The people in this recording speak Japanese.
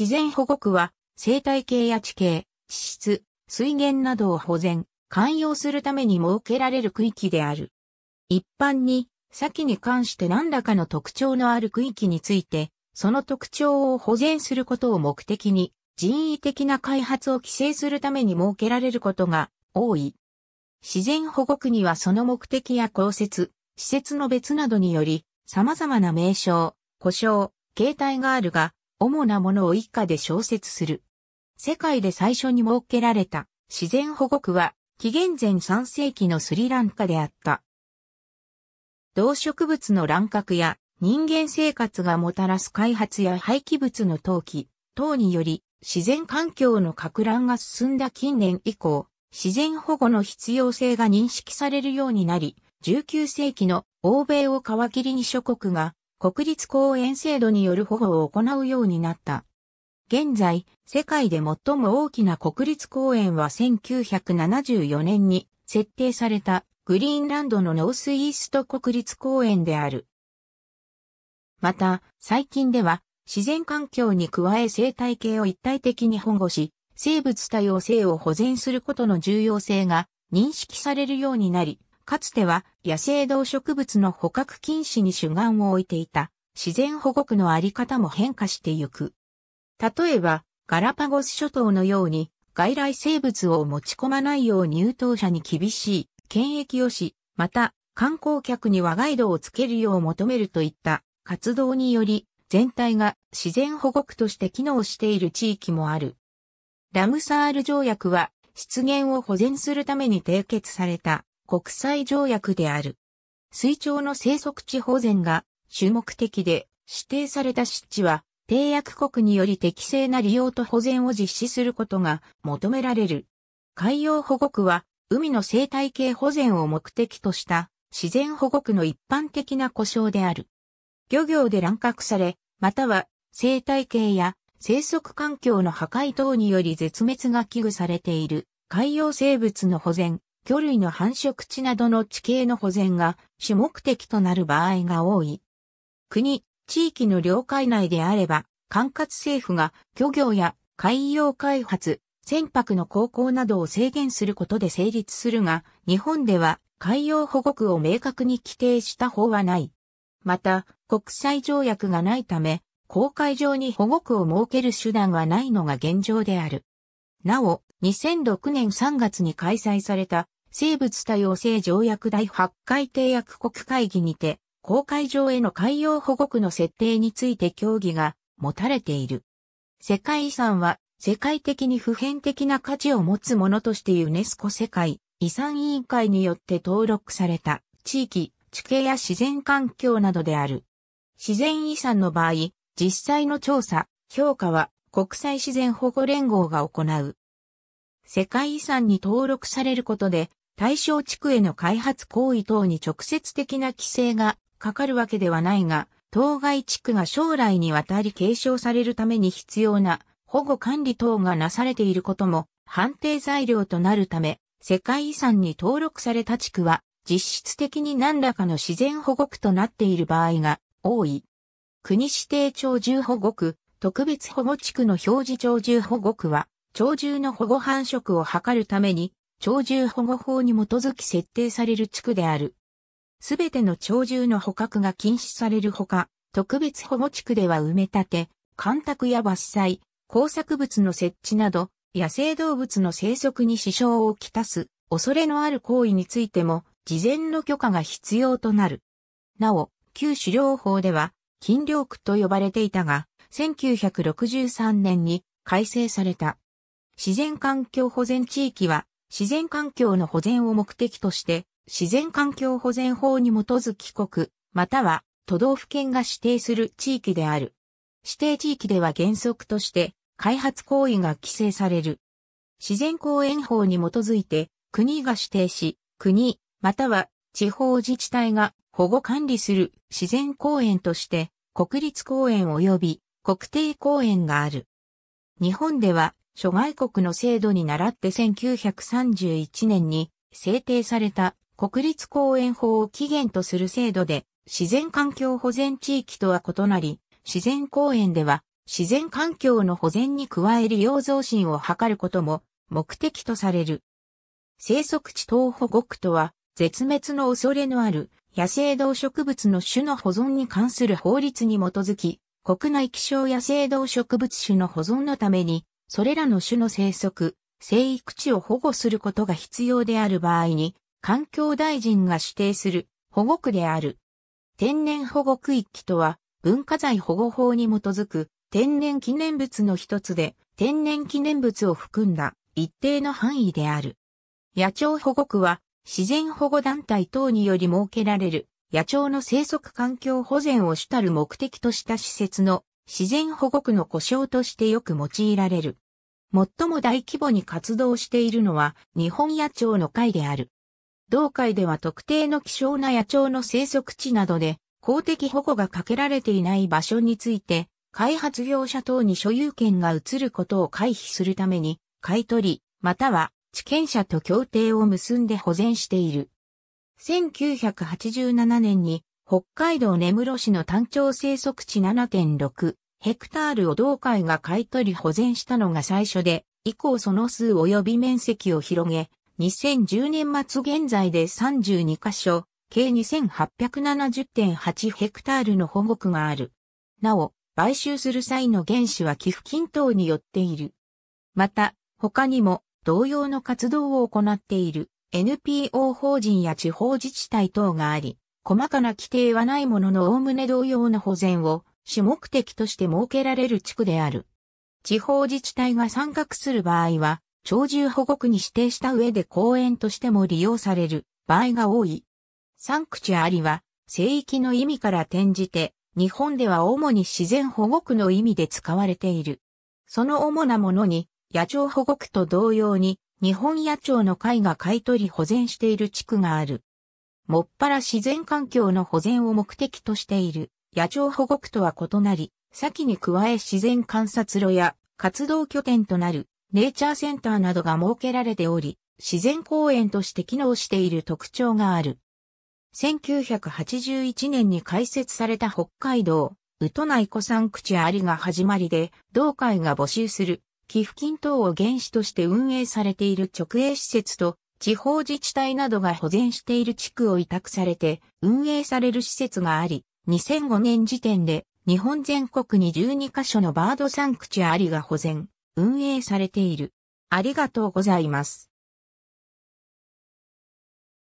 自然保護区は、生態系や地形、地質、水源などを保全、寛容するために設けられる区域である。一般に、先に関して何らかの特徴のある区域について、その特徴を保全することを目的に、人為的な開発を規制するために設けられることが多い。自然保護区にはその目的や公設、施設の別などにより、様々な名称、故障、形態があるが、主なものを以下で小説する。世界で最初に設けられた自然保護区は紀元前3世紀のスリランカであった。動植物の乱獲や人間生活がもたらす開発や廃棄物の投棄等により自然環境の拡乱が進んだ近年以降、自然保護の必要性が認識されるようになり、19世紀の欧米を皮切りに諸国が国立公園制度による保護を行うようになった。現在、世界で最も大きな国立公園は1974年に設定されたグリーンランドのノースイースト国立公園である。また、最近では自然環境に加え生態系を一体的に保護し、生物多様性を保全することの重要性が認識されるようになり、かつては野生動植物の捕獲禁止に主眼を置いていた自然保護区のあり方も変化してゆく。例えば、ガラパゴス諸島のように外来生物を持ち込まないよう入島者に厳しい検疫をし、また観光客にはガイドをつけるよう求めるといった活動により全体が自然保護区として機能している地域もある。ラムサール条約は湿原を保全するために締結された国際条約である。水鳥の生息地保全が主目的で指定された湿地は締約国により適正な利用と保全を実施することが求められる。海洋保護区は海の生態系保全を目的とした自然保護区の一般的な故障である。漁業で乱獲され、または生態系や生息環境の破壊等により絶滅が危惧されている海洋生物の保全、魚類の繁殖地などの地形の保全が主目的となる場合が多い。国、地域の領海内であれば、管轄政府が漁業や海洋開発、船舶の航行などを制限することで成立するが、日本では海洋保護区を明確に規定した法はない。また、国際条約がないため、公海上に保護区を設ける手段はないのが現状である。なお、2006年3月に開催された生物多様性条約第8回締約国会議にて、公海上への海洋保護区の設定について協議が持たれている。世界遺産は世界的に普遍的な価値を持つものとしてユネスコ世界遺産委員会によって登録された地域、地形や自然環境などである。自然遺産の場合、実際の調査、評価は国際自然保護連合が行う。世界遺産に登録されることで対象地区への開発行為等に直接的な規制がかかるわけではないが、当該地区が将来にわたり継承されるために必要な保護管理等がなされていることも判定材料となるため、世界遺産に登録された地区は実質的に何らかの自然保護区となっている場合が多い。国指定鳥獣保護区、特別保護地区の表示鳥獣保護区は、鳥獣の保護繁殖を図るために鳥獣保護法に基づき設定される地区である。すべての鳥獣の捕獲が禁止されるほか、特別保護地区では埋め立て、干拓や伐採、工作物の設置など、野生動物の生息に支障をきたす恐れのある行為についても、事前の許可が必要となる。なお、旧狩猟法では、禁猟区と呼ばれていたが、1963年に改正された。自然環境保全地域は、自然環境の保全を目的として、自然環境保全法に基づき国、または都道府県が指定する地域である。指定地域では原則として開発行為が規制される。自然公園法に基づいて国が指定し、国、または地方自治体が保護管理する自然公園として国立公園及び国定公園がある。日本では諸外国の制度に倣って1931年に制定された国立公園法を起源とする制度で、自然環境保全地域とは異なり、自然公園では自然環境の保全に加え利用増進を図ることも目的とされる。生息地等保護区とは、絶滅の恐れのある野生動植物の種の保存に関する法律に基づき、国内希少野生動植物種の保存のためにそれらの種の生息、生育地を保護することが必要である場合に、環境大臣が指定する保護区である。天然保護区域とは、文化財保護法に基づく天然記念物の一つで、天然記念物を含んだ一定の範囲である。野鳥保護区は、自然保護団体等により設けられる野鳥の生息環境保全を主たる目的とした施設の自然保護区の故障としてよく用いられる。最も大規模に活動しているのは日本野鳥の会である。同会では特定の希少な野鳥の生息地などで公的保護がかけられていない場所について開発業者等に所有権が移ることを回避するために買取または地権者と協定を結んで保全している。1987年に北海道根室市の単調生息地7.6ヘクタールを同会が買い取り保全したのが最初で、以降その数及び面積を広げ、2010年末現在で32カ所、計2870.8ヘクタールの保護区がある。なお、買収する際の原資は寄付金等によっている。また、他にも同様の活動を行っている NPO 法人や地方自治体等があり、細かな規定はないものの概ね同様の保全を主目的として設けられる地区である。地方自治体が参画する場合は、鳥獣保護区に指定した上で公園としても利用される場合が多い。サンクチュアリは、聖域の意味から転じて、日本では主に自然保護区の意味で使われている。その主なものに、野鳥保護区と同様に、日本野鳥の会が買い取り保全している地区がある。もっぱら自然環境の保全を目的としている野鳥保護区とは異なり、先に加え自然観察路や活動拠点となるネイチャーセンターなどが設けられており、自然公園として機能している特徴がある。1981年に開設された北海道、ウトナイコ口ありが始まりで、同会が募集する寄付金等を原資として運営されている直営施設と地方自治体などが保全している地区を委託されて運営される施設があり、2005年時点で日本全国に12カ所のバードサンクチュアリが保全、運営されている。ありがとうございます。